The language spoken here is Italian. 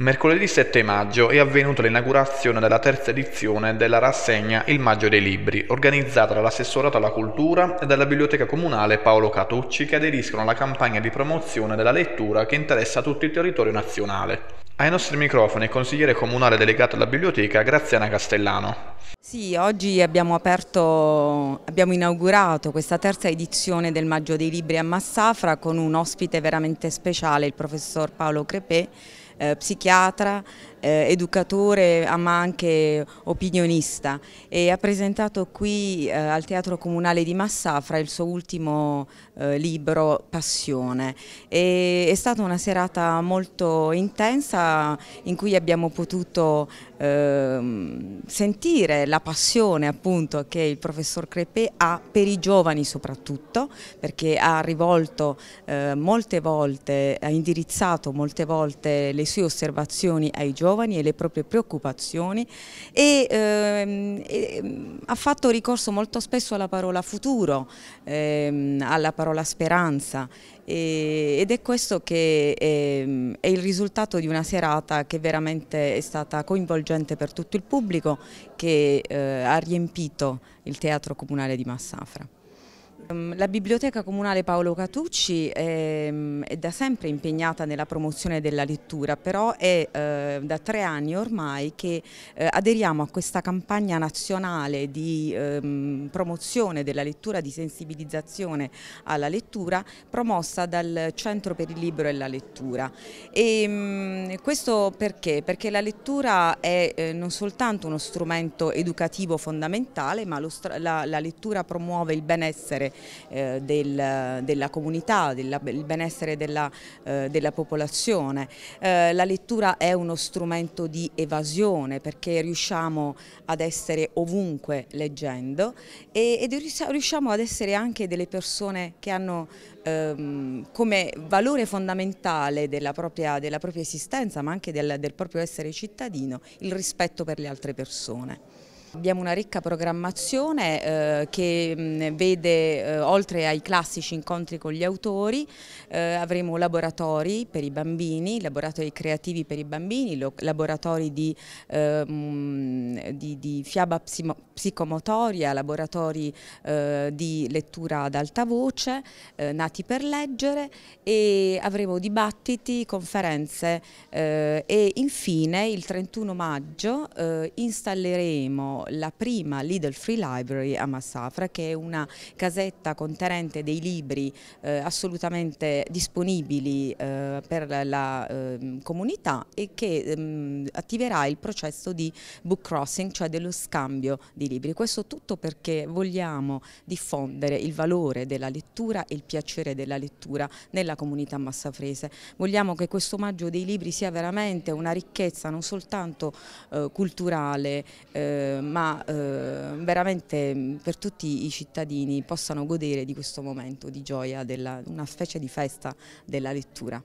Mercoledì 7 maggio è avvenuta l'inaugurazione della terza edizione della rassegna Il Maggio dei Libri, organizzata dall'assessorato alla cultura e dalla biblioteca comunale Paolo Catucci, che aderiscono alla campagna di promozione della lettura che interessa tutto il territorio nazionale. Ai nostri microfoni il consigliere comunale delegato alla biblioteca Graziana Castellano. Sì, oggi abbiamo, aperto, abbiamo inaugurato questa terza edizione del Maggio dei Libri a Massafra con un ospite veramente speciale, il professor Paolo Crepè, eh, psichiatra, eh, educatore ma anche opinionista e ha presentato qui eh, al Teatro Comunale di Massafra il suo ultimo eh, libro Passione. E è stata una serata molto intensa in cui abbiamo potuto ehm, sentire la passione appunto che il professor Crepé ha per i giovani soprattutto perché ha rivolto eh, molte volte, ha indirizzato molte volte le sue osservazioni ai giovani giovani e le proprie preoccupazioni e, ehm, e ehm, ha fatto ricorso molto spesso alla parola futuro, ehm, alla parola speranza e, ed è questo che ehm, è il risultato di una serata che veramente è stata coinvolgente per tutto il pubblico che eh, ha riempito il teatro comunale di Massafra. Ehm, la Biblioteca Comunale Paolo Catucci è, ehm, è, da sempre impegnata nella promozione della lettura, però è eh, da tre anni ormai che eh, aderiamo a questa campagna nazionale di eh, promozione della lettura, di sensibilizzazione alla lettura, promossa dal Centro per il Libro e la Lettura. E, ehm, mh, questo perché? Perché la lettura è eh, non soltanto uno strumento educativo fondamentale, ma lo, la, la lettura promuove il benessere eh, del, della comunità, della, il benessere della, eh, della popolazione. Eh, la lettura è uno strumento di evasione perché riusciamo ad essere ovunque leggendo e, ed riusciamo ad essere anche delle persone che hanno ehm, come valore fondamentale della propria, della propria esistenza ma anche del, del proprio essere cittadino il rispetto per le altre persone. Abbiamo una ricca programmazione eh, che mh, mm, vede, eh, oltre ai classici incontri con gli autori, eh, avremo laboratori per i bambini, laboratori creativi per i bambini, laboratori di, mh, eh, mm, di, di fiaba psicomotoria, laboratori eh, di lettura ad alta voce, eh, nati per leggere e avremo dibattiti, conferenze e infine il 31 maggio installeremo la prima Lidl Free Library a Massafra che è una casetta contenente dei libri eh, assolutamente disponibili eh, per la, eh, comunità e che ehm, attiverà il processo di book crossing, cioè dello scambio di libri. Questo tutto perché vogliamo diffondere il valore della lettura e il piacere della lettura nella comunità massafrese. Vogliamo che questo omaggio dei libri sia veramente una ricchezza non soltanto eh, culturale, ehm, ma eh, veramente mm, per tutti i cittadini possano godere di questo momento di gioia, della, una specie di festa della lettura.